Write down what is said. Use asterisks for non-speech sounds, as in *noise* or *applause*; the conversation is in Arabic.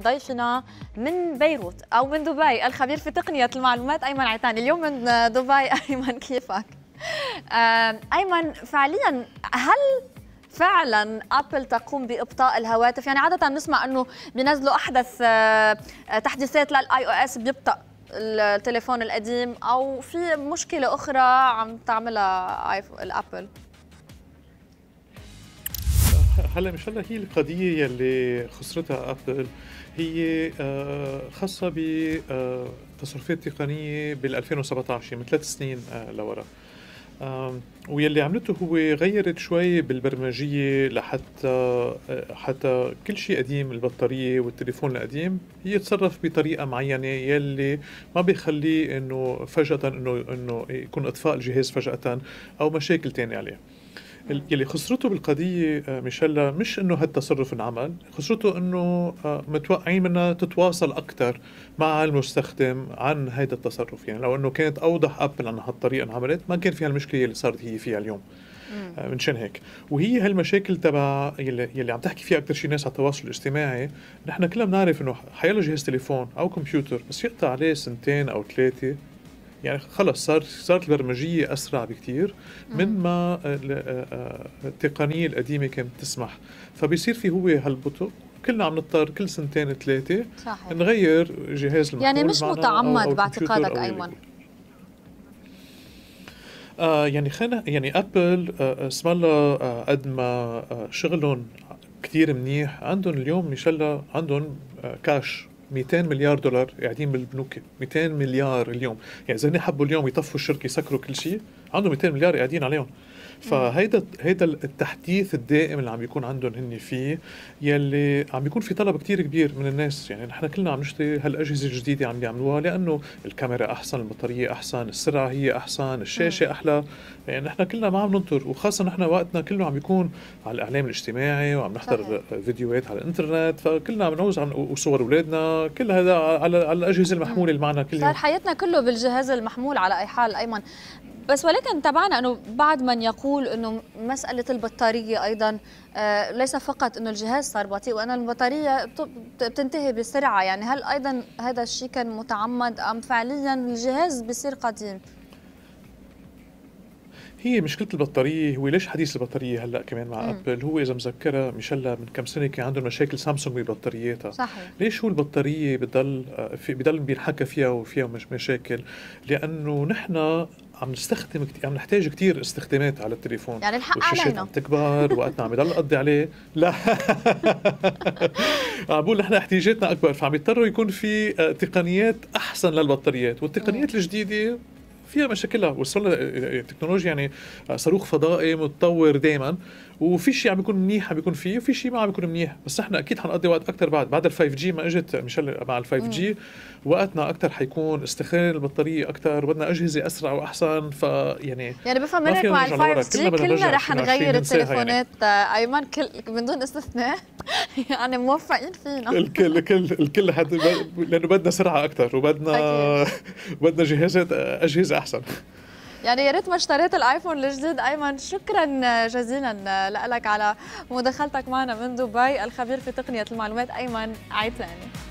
ضيفنا من بيروت او من دبي الخبير في تقنيه المعلومات ايمن عيتان اليوم من دبي *laughs* ايمن كيفك آه، ايمن فعليا هل فعلا ابل تقوم بابطاء الهواتف يعني عاده نسمع انه بينزلوا احدث آه، تحديثات للاي او اس بيبطأ التليفون القديم او في مشكله اخرى عم تعملها الابل هلا مش هلا هي القضيه يلي خسرتها ابل هي آه، خاصه بتصرفات آه، تقنيه بال 2017 من ثلاث سنين آه، لورا واللي عملته هو غيرت شوي بالبرمجيه لحتى حتى كل شيء قديم البطاريه والتليفون القديم يتصرف بطريقه معينه يلي ما بيخليه انه فجاه انه انه يكون اطفاء الجهاز فجاه او مشاكل تانية عليه يلي خسرته بالقضية آه، ميشيلا مش انه هالتصرف انعمل، خسرته انه آه، متوقعين منها تتواصل اكثر مع المستخدم عن هيدا التصرف، يعني لو انه كانت اوضح ابل عن هالطريقة انعملت ما كان فيها المشكلة اللي صارت هي فيها اليوم. آه، منشان هيك وهي هالمشاكل تبع يلي, يلي عم تحكي فيها اكثر شيء ناس على التواصل الاجتماعي نحن كلنا بنعرف انه حيلا جهاز تليفون او كمبيوتر بس يقطع عليه سنتين او ثلاثه يعني خلص صار صارت البرمجيه اسرع بكثير من ما آه، آه، آه، التقنيه القديمه كانت تسمح فبيصير في هو هالبطء كلنا عم نضطر كل سنتين ثلاثه صحيح. نغير جهاز يعني مش متعمد باعتقادك ايمن آه يعني خلينا يعني ابل آه اسم الله قد آه ما شغلهم كثير منيح عندهم اليوم ان شاء الله عندهم كاش 200 مليار دولار قاعدين بالبنوك 200 مليار اليوم يعني اذا حبوا اليوم يطفوا الشركه يسكروا كل شيء عندهم 200 مليار قاعدين عليهم فهيدا هيدا التحديث الدائم اللي عم يكون عندهم هن فيه يلي عم بيكون في طلب كتير كبير من الناس يعني نحن كلنا عم نشتري هالاجهزه الجديده عم يعملوها لانه الكاميرا احسن البطاريه احسن السرعه هي احسن الشاشه احلى يعني نحن كلنا ما عم ننطر وخاصه نحن وقتنا كله عم بيكون على الاعلام الاجتماعي وعم نحضر فيديوهات على الانترنت فكلنا عم نعوز عن وصور اولادنا كل هذا على, على الاجهزه المحموله اللي معنا كل يوم صار حياتنا كله بالجهاز المحمول على اي حال ايمن بس ولكن تبعنا انه بعد من يقول انه مساله البطاريه ايضا آه، ليس فقط انه الجهاز صار بطيء وان البطاريه بتنتهي بسرعه يعني هل ايضا هذا الشيء كان متعمد ام فعليا الجهاز بصير قديم هي مشكله البطاريه هو ليش حديث البطاريه هلا كمان مع مم. ابل هو اذا مذكره ميشيلا من كم سنه كان عندهم مشاكل سامسونج ببطارياتها صحيح ليش هو البطاريه بتضل آه، في بضل بينحكى فيها وفيها مشاكل لانه نحن عم نستخدم كتير عم نحتاج كثير استخدامات على التليفون يعني الحق علينا عم تكبر وقتنا عم يضل نقضي عليه لا *laughs* عم بقول نحن احتياجاتنا اكبر فعم يضطروا يكون في آه، تقنيات احسن للبطاريات والتقنيات الجديده فيها مشاكلها وصلنا التكنولوجيا يعني آه، صاروخ فضائي متطور دائما وفي شيء عم بيكون منيح عم بيكون فيه وفي شيء ما عم بيكون منيح بس نحن اكيد حنقضي وقت اكثر بعد بعد ال 5 جي ما اجت مشان مع ال 5 جي وقتنا اكثر حيكون استخدام البطاريه اكثر بدنا اجهزه اسرع واحسن فيعني يعني بفهم منك مع ال 5 جي كلنا رح نغير التليفونات يعني. آه، ايمن كل من دون استثناء *laughs* يعني موفقين فينا الكل الكل الكل حد لانه بدنا سرعه اكثر وبدنا *laughs* بدنا جهازات آه، اجهزه احسن يعني يا ريت ما اشتريت الايفون الجديد ايمن شكرا جزيلا لك على مداخلتك معنا من دبي الخبير في تقنيه المعلومات ايمن عيد ثاني